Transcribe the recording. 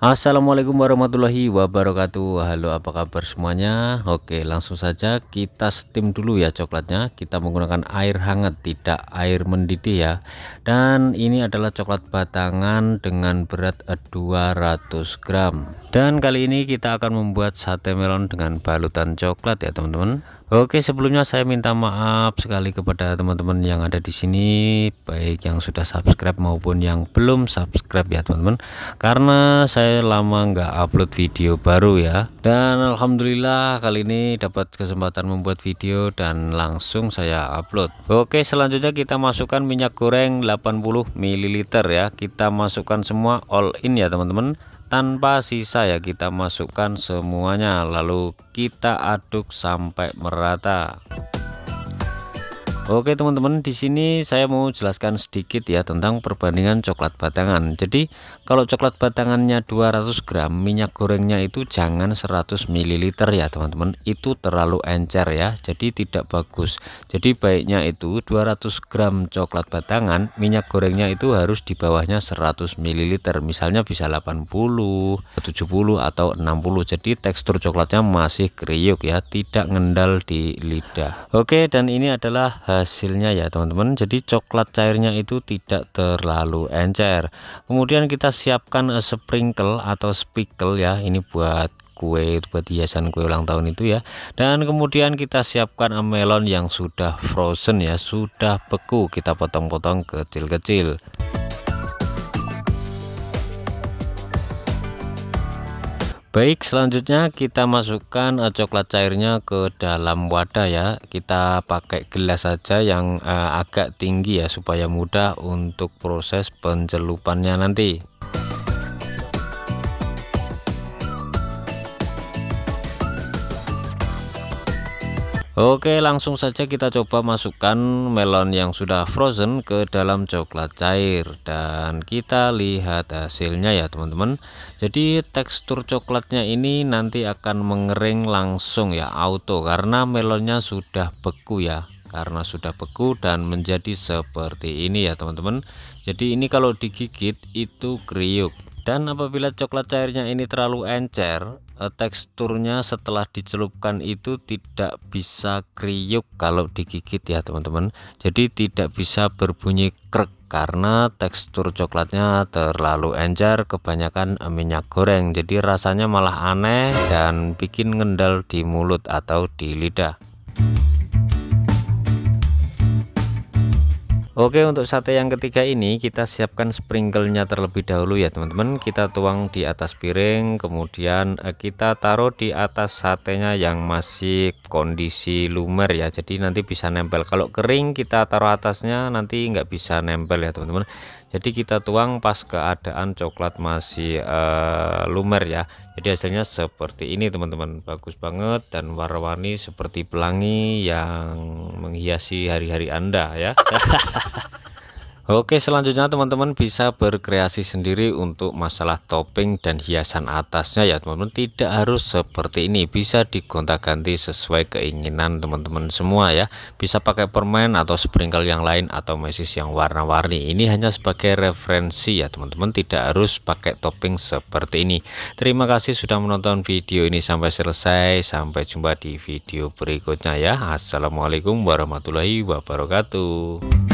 Assalamualaikum warahmatullahi wabarakatuh Halo apa kabar semuanya Oke langsung saja kita steam dulu ya coklatnya Kita menggunakan air hangat tidak air mendidih ya Dan ini adalah coklat batangan dengan berat 200 gram Dan kali ini kita akan membuat sate melon dengan balutan coklat ya teman-teman Oke, sebelumnya saya minta maaf sekali kepada teman-teman yang ada di sini, baik yang sudah subscribe maupun yang belum subscribe ya teman-teman, karena saya lama nggak upload video baru ya. Dan alhamdulillah kali ini dapat kesempatan membuat video dan langsung saya upload. Oke, selanjutnya kita masukkan minyak goreng 80 ml ya. Kita masukkan semua all in ya teman-teman tanpa sisa ya kita masukkan semuanya lalu kita aduk sampai merata Oke teman-teman, di sini saya mau jelaskan sedikit ya tentang perbandingan coklat batangan. Jadi, kalau coklat batangannya 200 gram, minyak gorengnya itu jangan 100 ml ya teman-teman. Itu terlalu encer ya, jadi tidak bagus. Jadi baiknya itu 200 gram coklat batangan, minyak gorengnya itu harus di bawahnya 100 ml. Misalnya bisa 80, 70 atau 60. Jadi tekstur coklatnya masih kriuk ya, tidak ngendal di lidah. Oke, dan ini adalah hasilnya ya teman-teman jadi coklat cairnya itu tidak terlalu encer kemudian kita siapkan eh, sprinkle atau spikel ya ini buat kue buat hiasan kue ulang tahun itu ya dan kemudian kita siapkan eh, melon yang sudah frozen ya sudah beku kita potong-potong kecil-kecil baik selanjutnya kita masukkan eh, coklat cairnya ke dalam wadah ya kita pakai gelas saja yang eh, agak tinggi ya supaya mudah untuk proses pencelupannya nanti Oke langsung saja kita coba masukkan melon yang sudah frozen ke dalam coklat cair dan kita lihat hasilnya ya teman-teman jadi tekstur coklatnya ini nanti akan mengering langsung ya auto karena melonnya sudah beku ya karena sudah beku dan menjadi seperti ini ya teman-teman jadi ini kalau digigit itu kriuk dan apabila coklat cairnya ini terlalu encer Eh, teksturnya setelah dicelupkan itu tidak bisa kriuk kalau digigit ya teman-teman jadi tidak bisa berbunyi krek karena tekstur coklatnya terlalu encer kebanyakan minyak goreng jadi rasanya malah aneh dan bikin ngendal di mulut atau di lidah Oke untuk sate yang ketiga ini kita siapkan sprinklenya terlebih dahulu ya teman-teman kita tuang di atas piring kemudian eh, kita taruh di atas satenya yang masih kondisi lumer ya jadi nanti bisa nempel kalau kering kita taruh atasnya nanti nggak bisa nempel ya teman-teman jadi kita tuang pas keadaan coklat masih uh, lumer ya jadi hasilnya seperti ini teman-teman bagus banget dan warna-warni seperti pelangi yang menghiasi hari-hari anda ya Oke selanjutnya teman-teman bisa berkreasi sendiri untuk masalah topping dan hiasan atasnya ya teman-teman tidak harus seperti ini bisa digonta-ganti sesuai keinginan teman-teman semua ya bisa pakai permen atau sprinkle yang lain atau mesis yang warna-warni ini hanya sebagai referensi ya teman-teman tidak harus pakai topping seperti ini terima kasih sudah menonton video ini sampai selesai sampai jumpa di video berikutnya ya Assalamualaikum warahmatullahi wabarakatuh